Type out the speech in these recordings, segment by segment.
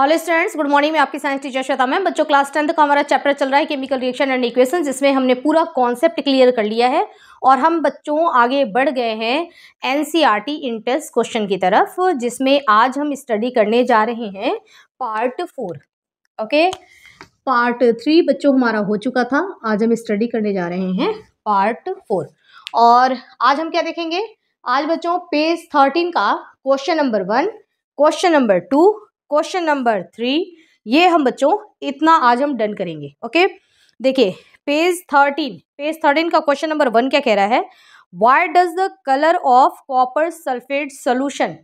hello students good morning मैं आपकी science teacher Shweta ma'am बच्चों क्लास टेंथ का हमारा चैप्टर चल रहा है केमिकल रिएक्शन एंड इक्वेशन जिसमें हमने पूरा कॉन्सेप्ट क्लियर कर लिया है और हम बच्चों आगे बढ़ गए हैं N C R T question की तरफ जिसमें आज हम स्टडी करने जा रहे हैं part four okay part three बच्चों हमारा हो चुका था आज हम स्टडी करने जा रहे हैं पार्ट फोर और आज हम क्या देखेंगे आज बच्चों पेज थर्टीन का question number one question number two question number three ये हम बच्चों इतना आज हम डन करेंगे ओके देखिए पेज थर्टीन पेज थर्टीन का क्वेश्चन नंबर वन क्या कह रहा है why does the colour of copper sulphate solution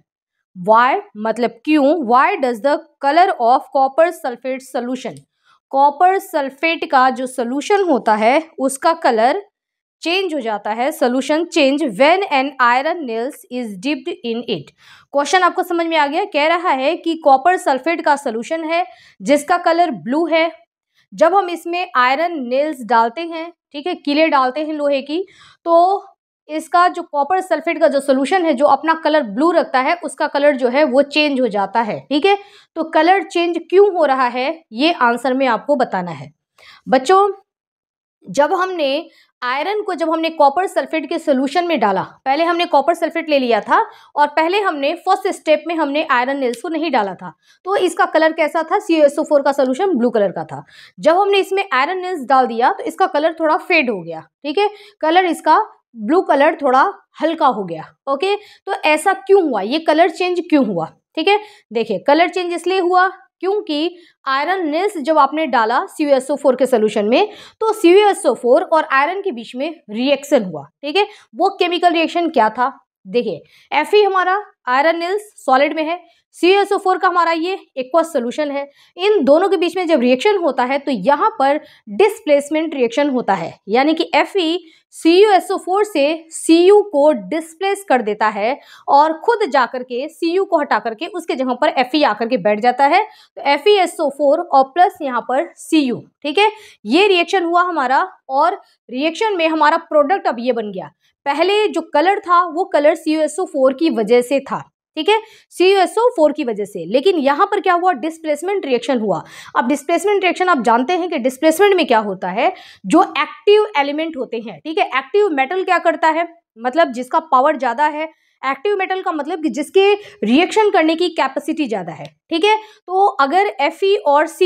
why मतलब क्यों why does the colour of copper sulphate solution copper sulphate का जो सोल्यूशन होता है उसका कलर चेंज हो जाता है solution change when an iron nails is dipped in it question आपको समझ में आ गया कह रहा है कि कॉपर सल्फेट का सोल्यूशन है जिसका कलर ब्लू है जब हम इसमें आयरन नेल्स डालते हैं ठीक है किले डालते हैं लोहे की तो इसका जो कॉपर सल्फेट का जो सोल्यूशन है जो अपना कलर ब्लू रखता है उसका कलर जो है वो चेंज हो जाता है ठीक है तो कलर चेंज क्यों हो रहा है ये आंसर में आपको बताना है बच्चों जब हमने आयरन को जब हमने कॉपर सल्फेट के सोल्यूशन में डाला पहले हमने कॉपर सल्फेट ले लिया था और पहले हमने फर्स्ट स्टेप में हमने आयरन नेल्स को नहीं डाला था तो इसका कलर कैसा था सी फोर का सोल्यूशन ब्लू कलर का था जब हमने इसमें आयरन नेल्स डाल दिया तो इसका कलर थोड़ा फेड हो गया ठीक है कलर इसका ब्लू कलर थोड़ा हल्का हो गया ओके तो ऐसा क्यों हुआ ये कलर चेंज क्यों हुआ ठीक है देखिए कलर चेंज इसलिए हुआ क्योंकि आयरन नेल्स जब आपने डाला फोर के सोल्यूशन में तो फोर और आयरन के बीच में रिएक्शन हुआ ठीक है वो केमिकल रिएक्शन क्या था देखिए एफ हमारा आयरन नेल्स सॉलिड में है सी का हमारा ये एक्वस सोल्यूशन है इन दोनों के बीच में जब रिएक्शन होता है तो यहाँ पर डिस्प्लेसमेंट रिएक्शन होता है यानी कि एफ ई सी से सी को डिस्प्लेस कर देता है और खुद जा कर के सी को हटा करके उसके जगह पर एफ आकर के बैठ जाता है तो एफ e और प्लस यहाँ पर सी ठीक है ये रिएक्शन हुआ हमारा और रिएक्शन में हमारा प्रोडक्ट अब ये बन गया पहले जो कलर था वो कलर सी की वजह से था ठीक है सी फोर की वजह से लेकिन यहां पर क्या हुआ डिस्प्लेसमेंट रिएक्शन हुआ अब डिस्प्लेसमेंट रिएक्शन आप जानते हैं कि डिस्प्लेसमेंट में क्या होता है जो एक्टिव एलिमेंट होते हैं ठीक है एक्टिव मेटल क्या करता है मतलब जिसका पावर ज़्यादा है एक्टिव मेटल का मतलब कि जिसके रिएक्शन करने की कैपेसिटी ज़्यादा है ठीक है तो अगर एफ और सी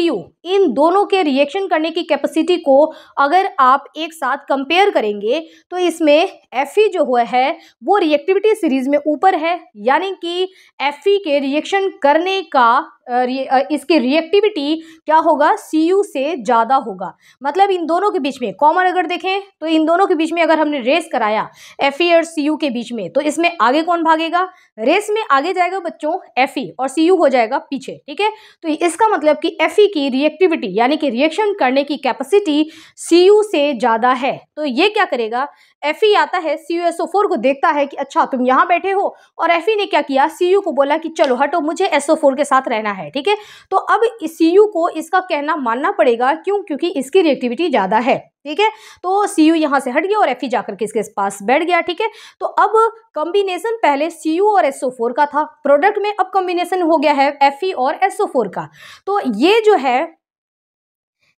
इन दोनों के रिएक्शन करने की कैपेसिटी को अगर आप एक साथ कंपेयर करेंगे तो इसमें एफ जो हुआ है वो रिएक्टिविटी सीरीज में ऊपर है यानी कि एफ के रिएक्शन करने का इसकी रिएक्टिविटी क्या होगा सी यू से ज़्यादा होगा मतलब इन दोनों के बीच में कॉमन अगर देखें तो इन दोनों के बीच में अगर हमने रेस कराया एफ और सी यू के बीच में तो इसमें आगे कौन भागेगा रेस में आगे जाएगा बच्चों एफ और सी यू हो जाएगा पीछे ठीक है तो इसका मतलब कि एफ की रिएक्टिविटी यानी कि रिएक्शन करने की कैपेसिटी सी यू से ज़्यादा है तो ये क्या करेगा एफ e आता है सी यू को देखता है कि अच्छा तुम यहाँ बैठे हो और एफ e ने क्या किया सी को बोला कि चलो हटो मुझे एस के साथ रहना है ठीक है तो अब सी को इसका कहना मानना पड़ेगा क्यों क्योंकि इसकी रिएक्टिविटी ज़्यादा है ठीक है तो सी यू यहाँ से हट गया और एफ ई e जाकर के इसके पास बैठ गया ठीक है तो अब कॉम्बिनेशन पहले सी यू और एस फोर का था प्रोडक्ट में अब कॉम्बिनेशन हो गया है एफ ई और एस फोर का तो ये जो है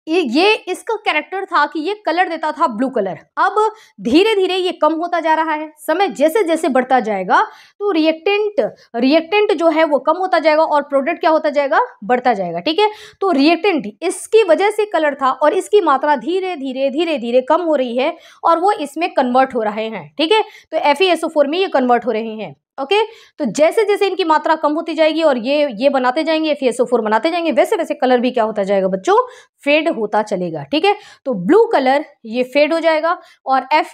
ये इसका कैरेक्टर था कि ये कलर देता था ब्लू कलर अब धीरे धीरे ये कम होता जा रहा है समय जैसे जैसे बढ़ता जाएगा तो रिएक्टेंट रिएक्टेंट जो है वो कम होता जाएगा और प्रोडक्ट क्या होता जाएगा बढ़ता जाएगा ठीक है तो रिएक्टेंट इसकी वजह से कलर था और इसकी मात्रा धीरे धीरे धीरे धीरे कम हो रही है और वो इसमें कन्वर्ट हो रहे हैं ठीक है तो एफ e में ये कन्वर्ट हो रहे हैं ओके तो जैसे जैसे इनकी मात्रा कम होती जाएगी और ये ये बनाते जाएंगे एफ बनाते जाएंगे वैसे वैसे कलर भी क्या होता जाएगा बच्चों फेड होता चलेगा ठीक है तो ब्लू कलर ये फेड हो जाएगा और एफ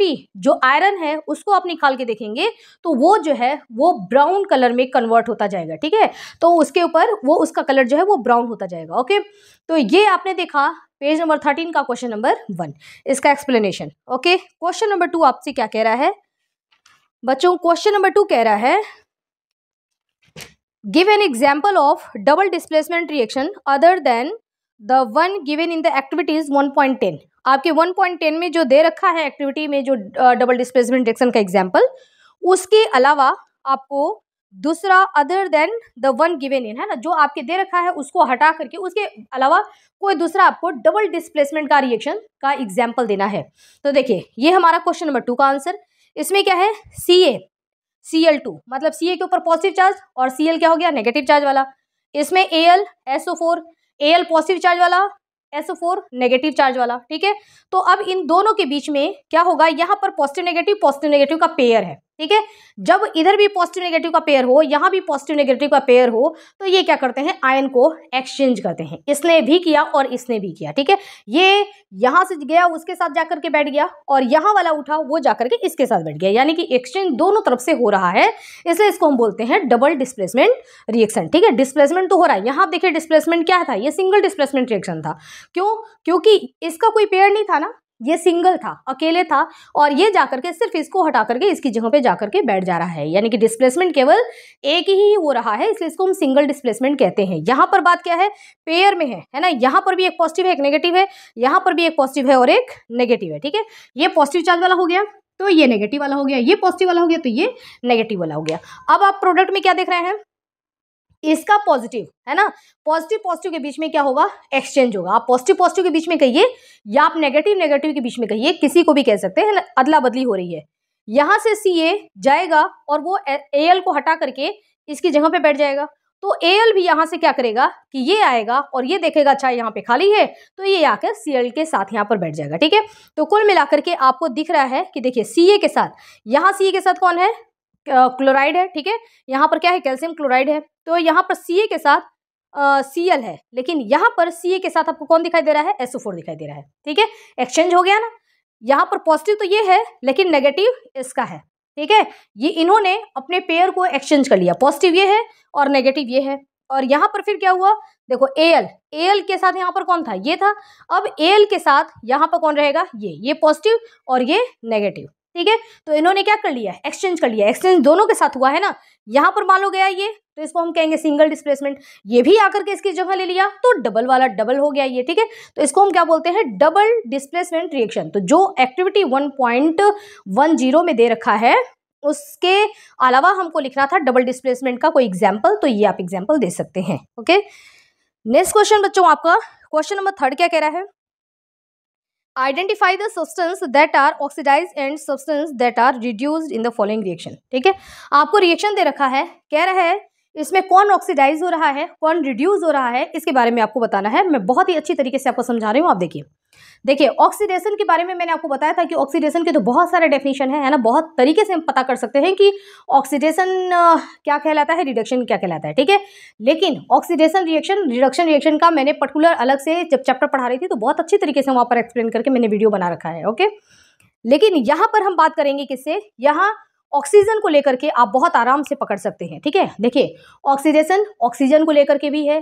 जो आयरन है उसको आप निकाल के देखेंगे तो वो जो है वो ब्राउन कलर में कन्वर्ट होता जाएगा ठीक है तो उसके ऊपर वो उसका कलर जो है वो ब्राउन होता जाएगा ओके तो ये आपने देखा पेज नंबर थर्टीन का क्वेश्चन नंबर वन इसका explanation okay question number two आपसे क्या कह रहा है बच्चों क्वेश्चन नंबर टू कह रहा है give an example of double displacement reaction other than given in the in the activities 1.10 आपके 1.10 में जो दे रखा है एक्टिविटी में जो डबल डिस्प्लेसमेंट रिएक्शन का एग्जाम्पल उसके अलावा आपको दूसरा other than the one given in है ना जो आपके दे रखा है उसको हटा करके उसके अलावा कोई दूसरा आपको डबल डिस्प्लेसमेंट का रिएक्शन का एग्जाम्पल देना है तो देखिए ये हमारा क्वेश्चन नंबर टू का आंसर इसमें क्या है सी ए सी एल टू मतलब सी ए के ऊपर पॉजिटिव चार्ज और सी एल क्या हो गया नेगेटिव चार्ज वाला इसमें A L S O four A L positive charge वाला S O four negative charge वाला ठीक है तो अब इन दोनों के बीच में क्या होगा यहाँ पर पॉजिटिव नेगेटिव पॉजिटिव नेगेटिव का पेयर है ठीक है जब इधर भी पॉजिटिव नेगेटिव का पेयर हो यहाँ भी पॉजिटिव नेगेटिव का पेयर हो तो ये क्या करते हैं आयन को एक्सचेंज करते हैं इसने भी किया और इसने भी किया ठीक है ये यहां से गया उसके साथ जाकर के बैठ गया और यहां वाला उठा वो जाकर के इसके साथ बैठ गया यानी कि एक्सचेंज दोनों तरफ से हो रहा है इसलिए इसको हम बोलते हैं डबल डिस्प्लेसमेंट रिएक्शन ठीक है डिस्प्लेसमेंट तो हो रहा है यहां देखिए डिस्प्लेसमेंट क्या था यह सिंगल डिस्प्लेसमेंट रिएक्शन था क्यों क्योंकि इसका कोई पेयर नहीं था ना ये सिंगल था अकेले था और ये जा करके सिर्फ इसको हटा करके इसकी जगह पे जा करके बैठ जा रहा है यानी कि डिस्प्लेसमेंट केवल एक ही हो रहा है इसलिए इसको हम सिंगल डिस्प्लेसमेंट कहते हैं यहाँ पर बात क्या है पेयर में है है ना यहाँ पर भी एक पॉजिटिव है एक नेगेटिव है यहाँ पर भी एक पॉजिटिव है और एक नेगेटिव है ठीक है ये पॉजिटिव चार्ज वाला हो गया तो ये नेगेटिव वाला हो गया ये पॉजिटिव वाला हो गया तो ये नेगेटिव वाला हो गया अब आप प्रोडक्ट में क्या देख रहे हैं इसका पॉजिटिव है ना पॉजिटिव पॉजिटिव के बीच में क्या होगा एक्सचेंज होगा आप पॉजिटिव पॉजिटिव के बीच में कहिए या आप नेगेटिव नेगेटिव के बीच में कहिए किसी को भी कह सकते हैं अदला बदली हो रही है यहां से सी ए जाएगा और वो ए एल को हटा करके इसकी जगह पे बैठ जाएगा तो ए एल भी यहां से क्या करेगा कि ये आएगा और ये देखेगा अच्छा यहाँ पे खाली है तो ये आकर सी एल के साथ यहाँ पर बैठ जाएगा ठीक है तो कुल मिलाकर के आपको दिख रहा है कि देखिए सी ए के साथ यहाँ सी ए के साथ कौन है क्लोराइड है ठीक है यहाँ पर क्या है कैल्शियम क्लोराइड है तो यहाँ पर सी के साथ सी एल है लेकिन यहाँ पर सी के साथ आपको कौन दिखाई दे रहा है एसओ दिखाई दे रहा है ठीक है एक्सचेंज हो गया ना यहाँ पर पॉजिटिव तो ये है लेकिन नेगेटिव इसका है ठीक है ये इन्होंने अपने पेयर को एक्सचेंज कर लिया पॉजिटिव ये है और नेगेटिव ये है और यहाँ पर फिर क्या हुआ देखो ए एल ए एल के साथ यहाँ पर कौन था ये था अब ए एल के साथ यहाँ पर कौन रहेगा ये ये पॉजिटिव और ये नेगेटिव ठीक है तो इन्होंने क्या कर लिया एक्सचेंज कर लिया एक्सचेंज दोनों के साथ हुआ है ना यहां पर मान लो गया ये तो इसको हम कहेंगे सिंगल डिस्प्लेसमेंट ये भी आकर के इसकी जगह ले लिया तो डबल वाला डबल हो गया ये ठीक है तो इसको हम क्या बोलते हैं डबल डिस्प्लेसमेंट रिएक्शन तो जो activity one point one zero में दे रखा है उसके अलावा हमको लिखना था डबल डिस्प्लेसमेंट का कोई एग्जाम्पल तो ये आप एग्जाम्पल दे सकते हैं ओके नेक्स्ट क्वेश्चन बच्चों आपका क्वेश्चन नंबर थर्ड क्या कह रहा है identify the substance that are oxidise and substance that are reduce in the following reaction ठीक है आपको रिएक्शन दे रखा है कह रहा है इसमें कौन ऑक्सीडाइज हो रहा है कौन रिड्यूज हो रहा है इसके बारे में आपको बताना है मैं बहुत ही अच्छी तरीके से आपको समझा रही हूँ आप देखिए देखिए ऑक्सीडेशन के बारे में मैंने आपको बताया था कि ऑक्सीडेशन के तो बहुत सारे डेफिनेशन है, ना बहुत तरीके से हम पता कर सकते हैं कि ऑक्सीडेशन क्या कहलाता है रिडक्शन क्या कहलाता है ठीक है लेकिन ऑक्सीडेशन रिएक्शन रिडक्शन रिएक्शन का मैंने पर्टिकुलर अलग से जब चैप्टर पढ़ा रही थी तो बहुत अच्छी तरीके से वहाँ पर एक्सप्लेन करके मैंने वीडियो बना रखा है ओके लेकिन यहाँ पर हम बात करेंगे किससे यहाँ ऑक्सीजन को लेकर के आप बहुत आराम से पकड़ सकते हैं ठीक है देखिए ऑक्सीडेशन ऑक्सीजन को लेकर के भी है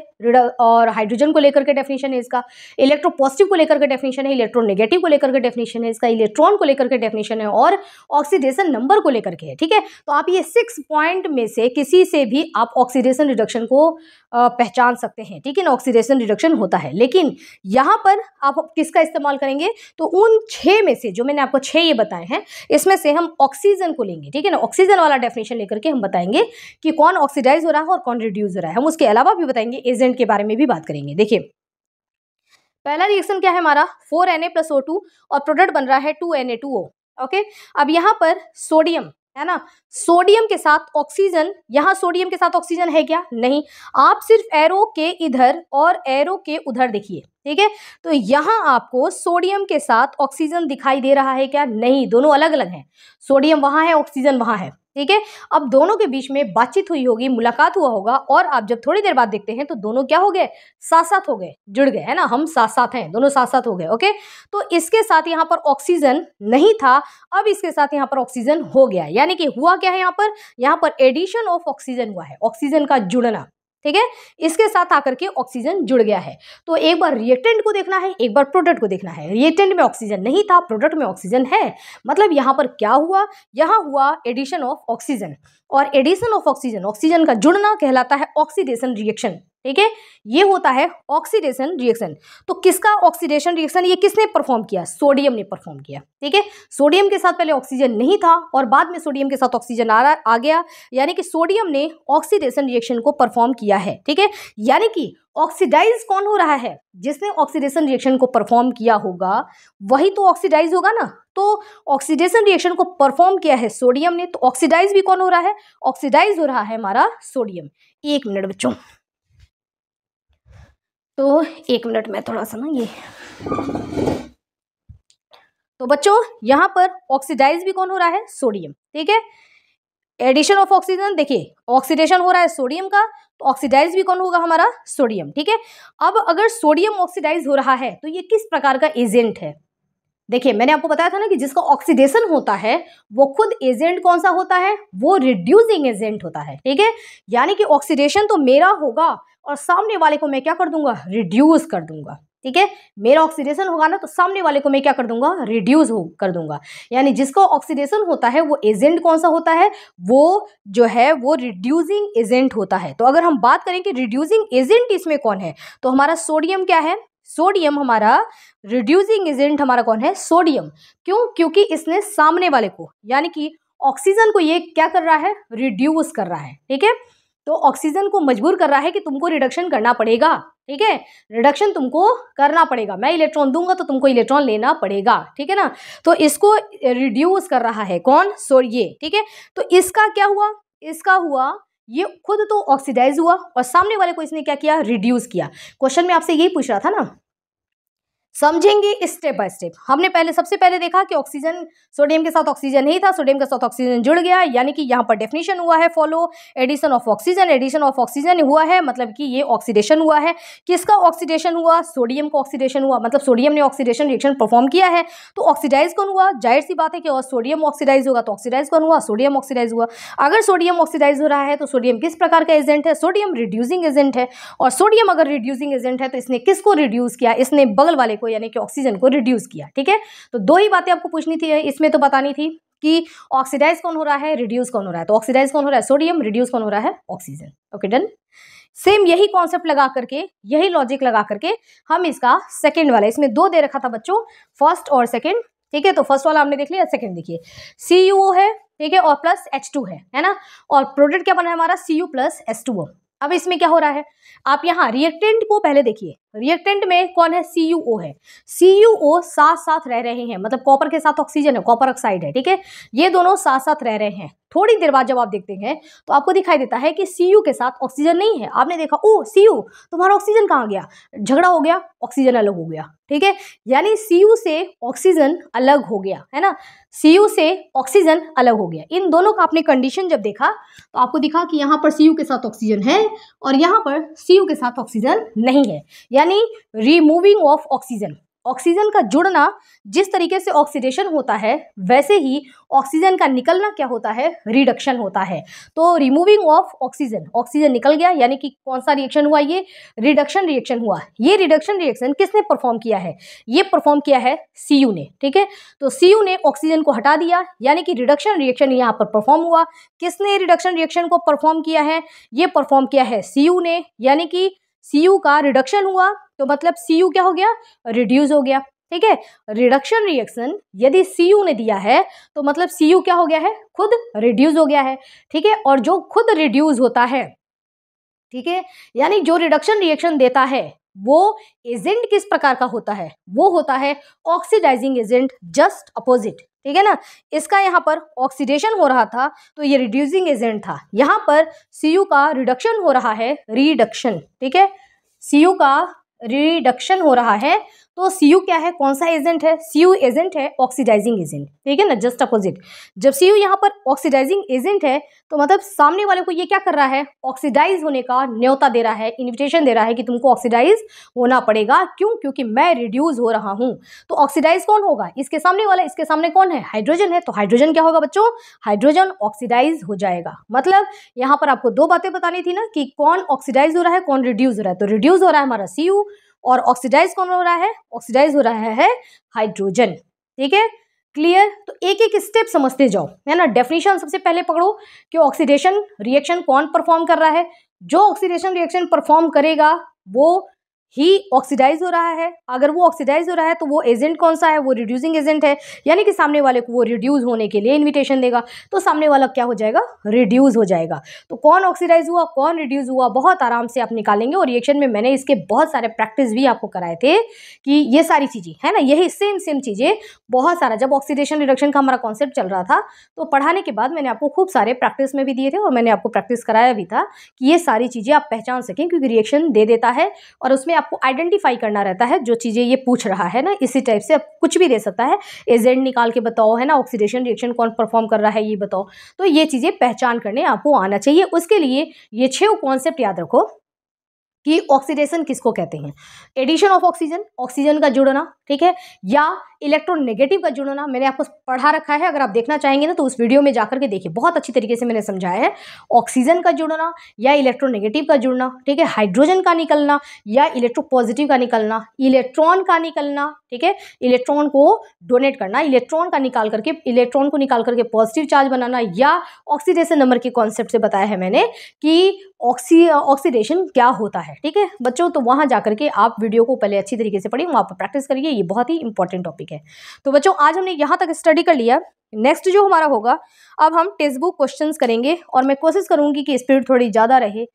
और हाइड्रोजन को लेकर के डेफिनेशन है इसका इलेक्ट्रो पॉजिटिव को लेकर के डेफिनेशन है इलेक्ट्रो नेगेटिव को लेकर के डेफिनेशन है इसका इलेक्ट्रॉन को लेकर के डेफिनेशन है और ऑक्सीडेशन नंबर को लेकर के है ठीक है तो आप ये सिक्स पॉइंट में से किसी से भी आप ऑक्सीडेशन रिडक्शन को पहचान सकते हैं ठीक है ना ऑक्सीडेशन रिडक्शन होता है लेकिन यहाँ पर आप किसका इस्तेमाल करेंगे तो उन छः में से जो मैंने आपको छः ये बताए हैं इसमें से हम ऑक्सीजन को लेंगे ठीक है ना ऑक्सीजन वाला डेफिनेशन लेकर के हम बताएंगे कि कौन ऑक्सीडाइज हो रहा है और कौन रिड्यूस हो रहा है हम उसके अलावा भी बताएंगे एजेंट के बारे में भी बात करेंगे देखिए पहला रिएक्शन क्या है हमारा four N A plus O two और प्रोडक्ट बन रहा है two N A two O okay अब यहाँ पर सोडियम है ना सोडियम के साथ ऑक्सीजन यहाँ सोडियम के साथ ऑक्सीजन है क्या नहीं आप सिर्फ एरो के इधर और एरो के उधर देखिए ठीक है तो यहाँ आपको सोडियम के साथ ऑक्सीजन दिखाई दे रहा है क्या नहीं दोनों अलग अलग हैं सोडियम वहाँ है ऑक्सीजन वहाँ है ठीक है अब दोनों के बीच में बातचीत हुई होगी मुलाकात हुआ होगा और आप जब थोड़ी देर बाद देखते हैं तो दोनों क्या हो गए साथ साथ हो गए जुड़ गए है ना हम साथ साथ हैं दोनों साथ साथ हो गए ओके तो इसके साथ यहाँ पर ऑक्सीजन नहीं था अब इसके साथ यहाँ पर ऑक्सीजन हो गया यानी कि हुआ क्या है यहाँ पर यहाँ पर एडिशन ऑफ ऑक्सीजन हुआ है ऑक्सीजन का जुड़ना ठीक है इसके साथ आकर के ऑक्सीजन जुड़ गया है तो एक बार रिएक्टेंट को देखना है एक बार प्रोडक्ट को देखना है रिएक्टेंट में ऑक्सीजन नहीं था प्रोडक्ट में ऑक्सीजन है मतलब यहाँ पर क्या हुआ यहाँ हुआ एडिशन ऑफ ऑक्सीजन और एडिशन ऑफ ऑक्सीजन ऑक्सीजन का जुड़ना कहलाता है ऑक्सीडेशन रिएक्शन ठीक है ये होता है ऑक्सीडेशन रिएक्शन तो किसका ऑक्सीडेशन रिएक्शन ये किसने परफॉर्म किया सोडियम ने परफॉर्म किया ठीक है सोडियम के साथ पहले ऑक्सीजन नहीं था और बाद में सोडियम के साथ ऑक्सीजन आ रहा आ गया यानी कि सोडियम ने ऑक्सीडेशन रिएक्शन को परफॉर्म किया है ठीक है यानी कि ऑक्सीडाइज कौन हो रहा है जिसने ऑक्सीडेशन रिएक्शन को परफॉर्म किया होगा वही तो ऑक्सीडाइज होगा ना तो ऑक्सीडेशन रिएक्शन को परफॉर्म किया है सोडियम ने तो ऑक्सीडाइज भी कौन हो रहा है ऑक्सीडाइज हो रहा है हमारा सोडियम एक मिनट बच्चों तो एक मिनट में थोड़ा सा ना ये तो बच्चों यहां पर ऑक्सीडाइज भी कौन हो रहा है सोडियम ठीक है एडिशन ऑफ ऑक्सीजन देखिए ऑक्सीडेशन हो रहा है सोडियम का तो ऑक्सीडाइज भी कौन होगा हमारा सोडियम ठीक है अब अगर सोडियम ऑक्सीडाइज हो रहा है तो ये किस प्रकार का एजेंट है देखिए मैंने आपको बताया था ना कि जिसका ऑक्सीडेशन होता है वो खुद एजेंट कौन सा होता है वो रिड्यूसिंग एजेंट होता है ठीक है यानी कि ऑक्सीडेशन तो मेरा होगा और सामने वाले को मैं क्या कर दूंगा रिड्यूस कर दूंगा ठीक है मेरा ऑक्सीडेशन होगा ना तो सामने वाले को मैं क्या कर दूंगा रिड्यूस हो कर दूंगा यानी जिसका ऑक्सीडेशन होता है वो एजेंट कौन सा होता है वो जो है वो रिड्यूसिंग एजेंट होता है तो अगर हम बात करें कि रिड्यूसिंग एजेंट इसमें कौन है तो हमारा सोडियम क्या है सोडियम हमारा रिड्यूसिंग एजेंट हमारा कौन है सोडियम क्यों क्योंकि इसने सामने वाले को यानी कि ऑक्सीजन को ये क्या कर रहा है रिड्यूस कर रहा है ठीक है तो ऑक्सीजन को मजबूर कर रहा है कि तुमको रिडक्शन करना पड़ेगा ठीक है रिडक्शन तुमको करना पड़ेगा मैं इलेक्ट्रॉन दूंगा तो तुमको इलेक्ट्रॉन लेना पड़ेगा ठीक है ना तो इसको रिड्यूस कर रहा है कौन सो ये ठीक है तो इसका क्या हुआ इसका हुआ ये खुद तो ऑक्सीडाइज हुआ और सामने वाले को इसने क्या किया रिड्यूस किया क्वेश्चन में आपसे यही पूछ रहा था ना समझेंगे स्टेप बाय स्टेप हमने पहले सबसे पहले देखा कि ऑक्सीजन सोडियम के साथ ऑक्सीजन ही था सोडियम के साथ ऑक्सीजन जुड़ गया यानी कि यहाँ पर डेफिनेशन हुआ है follow addition of oxygen addition of oxygen हुआ है मतलब कि ये ऑक्सीडेशन हुआ है किसका ऑक्सीडेशन हुआ सोडियम का ऑक्सीडेशन हुआ मतलब सोडियम ने ऑक्सीडेशन रिएक्शन परफॉर्म किया है तो ऑक्सीडाइज कौन हुआ जाहिर सी बात है कि और सोडियम ऑक्सीडाइज होगा तो ऑक्सीडाइज कौन हुआ सोडियम ऑक्सीडाइज हुआ अगर सोडियम ऑक्सीडाइज हो रहा है तो सोडियम किस प्रकार का एजेंट है सोडियम रिड्यूसिंग एजेंट है और सोडियम अगर रिड्यूसिंग एजेंट है तो इसने किसको रिड्यूस किया इसने बगल वाले को यानी कि ऑक्सीजन को रिड्यूस किया ठीक है तो दो ही बातें आपको पूछनी थी इसमें तो बतानी थी कि ऑक्सीडाइज कौन हो रहा है रिड्यूस कौन हो रहा है तो ऑक्सीडाइज कौन हो रहा है सोडियम रिड्यूस कौन हो रहा है ऑक्सीजन ओके डन सेम यही कॉन्सेप्ट लगा करके यही लॉजिक लगा करके हम इसका सेकेंड वाला इसमें दो दे रखा था बच्चों फर्स्ट और सेकेंड ठीक है तो फर्स्ट वाला हमने देख लिया सेकेंड देखिए सी है ठीक है और प्लस एच टू है है ना और प्रोडक्ट क्या बना है हमारा C U plus S two अब इसमें क्या हो रहा है आप यहाँ रिएक्टेंट को पहले देखिए रिएक्टेंट में कौन है सी है सी साथ साथ रह रहे हैं मतलब कॉपर के साथ ऑक्सीजन है कॉपर ऑक्साइड है ठीक है ये दोनों साथ साथ रह रहे हैं थोड़ी देर बाद जब आप देखते हैं तो आपको दिखाई देता है कि सी के साथ ऑक्सीजन नहीं है आपने देखा ओ सी तुम्हारा ऑक्सीजन कहाँ गया झगड़ा हो गया ऑक्सीजन अलग हो गया ठीक है यानी सी से ऑक्सीजन अलग हो गया है ना सी से ऑक्सीजन अलग हो गया इन दोनों का आपने कंडीशन जब देखा तो आपको दिखा कि यहाँ पर सी के साथ ऑक्सीजन है और यहाँ पर सी के साथ ऑक्सीजन नहीं है यानी रिमूविंग ऑफ ऑक्सीजन ऑक्सीजन का जुड़ना जिस तरीके से ऑक्सीडेशन होता है वैसे ही ऑक्सीजन का निकलना क्या होता है रिडक्शन होता है तो रिमूविंग ऑफ ऑक्सीजन ऑक्सीजन निकल गया यानी कि कौन सा रिएक्शन हुआ ये रिडक्शन रिएक्शन हुआ ये रिडक्शन रिएक्शन किसने परफॉर्म किया है ये परफॉर्म किया है सी ने ठीक है तो सी ने ऑक्सीजन को हटा दिया यानी कि रिडक्शन रिएक्शन यहाँ पर परफॉर्म हुआ किसने रिडक्शन रिएक्शन को परफॉर्म किया है ये परफॉर्म किया है सी ने यानी कि सी यू का रिडक्शन हुआ तो मतलब सी यू क्या हो गया रिड्यूस हो गया ठीक है रिडक्शन रिएक्शन यदि सी यू ने दिया है तो मतलब सी यू क्या हो गया है खुद रिड्यूस हो गया है ठीक है और जो खुद रिड्यूस होता है ठीक है यानी जो रिडक्शन रिएक्शन देता है वो एजेंट किस प्रकार का होता है वो होता है ऑक्सीडाइजिंग एजेंट जस्ट अपोजिट ठीक है ना इसका यहाँ पर ऑक्सीडेशन हो रहा था तो ये रिड्यूसिंग एजेंट था यहाँ पर सी का रिडक्शन हो रहा है रिडक्शन ठीक है सी का रिडक्शन हो रहा है तो सी क्या है कौन सा एजेंट है सी एजेंट है ऑक्सीडाइजिंग एजेंट ठीक है ना जस्ट अपोजिट जब सी यू यहाँ पर ऑक्सीडाइजिंग एजेंट है तो मतलब सामने वाले को ये क्या कर रहा है ऑक्सीडाइज होने का न्योता दे रहा है इन्विटेशन दे रहा है कि तुमको ऑक्सीडाइज होना पड़ेगा क्यों क्योंकि मैं रिड्यूज हो रहा हूँ तो ऑक्सीडाइज कौन होगा इसके सामने वाला इसके सामने कौन है हाइड्रोजन है तो हाइड्रोजन क्या होगा बच्चों हाइड्रोजन ऑक्सीडाइज हो जाएगा मतलब यहाँ पर आपको दो बातें बतानी थी ना कि कौन ऑक्सीडाइज हो रहा है कौन रिड्यूज हो रहा है तो रिड्यूज हो रहा है हमारा सी और ऑक्सीडाइज कौन हो रहा है ऑक्सीडाइज हो रहा है हाइड्रोजन ठीक है क्लियर तो एक एक स्टेप समझते जाओ है ना डेफिनेशन सबसे पहले पकड़ो कि ऑक्सीडेशन रिएक्शन कौन परफॉर्म कर रहा है जो ऑक्सीडेशन रिएक्शन परफॉर्म करेगा वो ही ऑक्सीडाइज हो रहा है अगर वो ऑक्सीडाइज हो रहा है तो वो एजेंट कौन सा है वो रिड्यूसिंग एजेंट है यानी कि सामने वाले को वो रिड्यूस होने के लिए इन्विटेशन देगा तो सामने वाला क्या हो जाएगा रिड्यूस हो जाएगा तो कौन ऑक्सीडाइज हुआ कौन रिड्यूस हुआ बहुत आराम से आप निकालेंगे और रिएक्शन में मैंने इसके बहुत सारे प्रैक्टिस भी आपको कराए थे कि ये सारी चीज़ें है ना यही सेम सेम चीज़ें बहुत सारा जब ऑक्सीडेशन रिडक्शन का हमारा कॉन्सेप्ट चल रहा था तो पढ़ाने के बाद मैंने आपको खूब सारे प्रैक्टिस में भी दिए थे और मैंने आपको प्रैक्टिस कराया भी था कि ये सारी चीज़ें आप पहचान सकें क्योंकि रिएक्शन दे देता है और उसमें आप आपको आइडेंटिफाई करना रहता है जो चीज़ें ये पूछ रहा है ना इसी टाइप से आप कुछ भी दे सकता है एजेंट निकाल के बताओ है ना ऑक्सीडेशन रिएक्शन कौन परफॉर्म कर रहा है ये बताओ तो ये चीज़ें पहचान करने आपको आना चाहिए उसके लिए ये छः कॉन्सेप्ट याद रखो कि ऑक्सीडेशन किसको कहते हैं एडिशन ऑफ ऑक्सीजन ऑक्सीजन का जुड़ना ठीक है या इलेक्ट्रोनेगेटिव का जुड़ना मैंने आपको पढ़ा रखा है अगर आप देखना चाहेंगे ना तो उस वीडियो में जाकर के देखिए बहुत अच्छी तरीके से मैंने समझाया है ऑक्सीजन का जुड़ना या इलेक्ट्रोनेगेटिव का जुड़ना ठीक है हाइड्रोजन का निकलना या इलेक्ट्रोपॉजिटिव का निकलना इलेक्ट्रॉन का निकलना ठीक है इलेक्ट्रॉन को डोनेट करना इलेक्ट्रॉन का निकाल करके इलेक्ट्रॉन को निकाल करके पॉजिटिव चार्ज बनाना या ऑक्सीडेशन नंबर के कॉन्सेप्ट से बताया है मैंने कि ऑक्सी ऑक्सीडेशन क्या होता है है ठीक है बच्चों तो वहां जाकर के आप वीडियो को पहले अच्छी तरीके से पढ़िए वहाँ पर प्रैक्टिस करिए ये बहुत ही इंपॉर्टेंट टॉपिक है तो बच्चों आज हमने यहाँ तक स्टडी कर लिया नेक्स्ट जो हमारा होगा अब हम टेक्स्ट बुक क्वेश्चन करेंगे और मैं कोशिश करूंगी कि स्पीड थोड़ी ज़्यादा रहे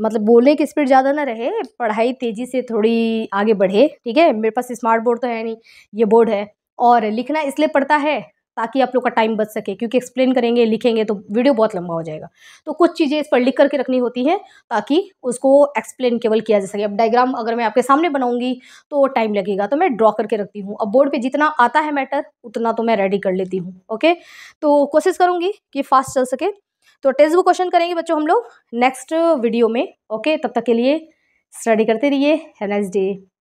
मतलब बोलने की स्पीड ज़्यादा ना रहे पढ़ाई तेज़ी से थोड़ी आगे बढ़े ठीक है मेरे पास स्मार्ट बोर्ड तो है नहीं ये बोर्ड है और लिखना इसलिए पड़ता है ताकि आप लोग का टाइम बच सके क्योंकि एक्सप्लेन करेंगे लिखेंगे तो वीडियो बहुत लंबा हो जाएगा तो कुछ चीज़ें इस पर लिख करके रखनी होती है ताकि उसको एक्सप्लेन केवल किया जा सके अब डायग्राम अगर मैं आपके सामने बनाऊंगी तो टाइम लगेगा तो मैं ड्रॉ करके रखती हूँ अब बोर्ड पर जितना आता है मैटर उतना तो मैं रेडी कर लेती हूँ ओके तो कोशिश करूँगी कि फास्ट चल सके तो टेक्स्ट बुक क्वेश्चन करेंगे बच्चों हम लोग नेक्स्ट वीडियो में ओके तब तक के लिए स्टडी करते रहिए हैव डे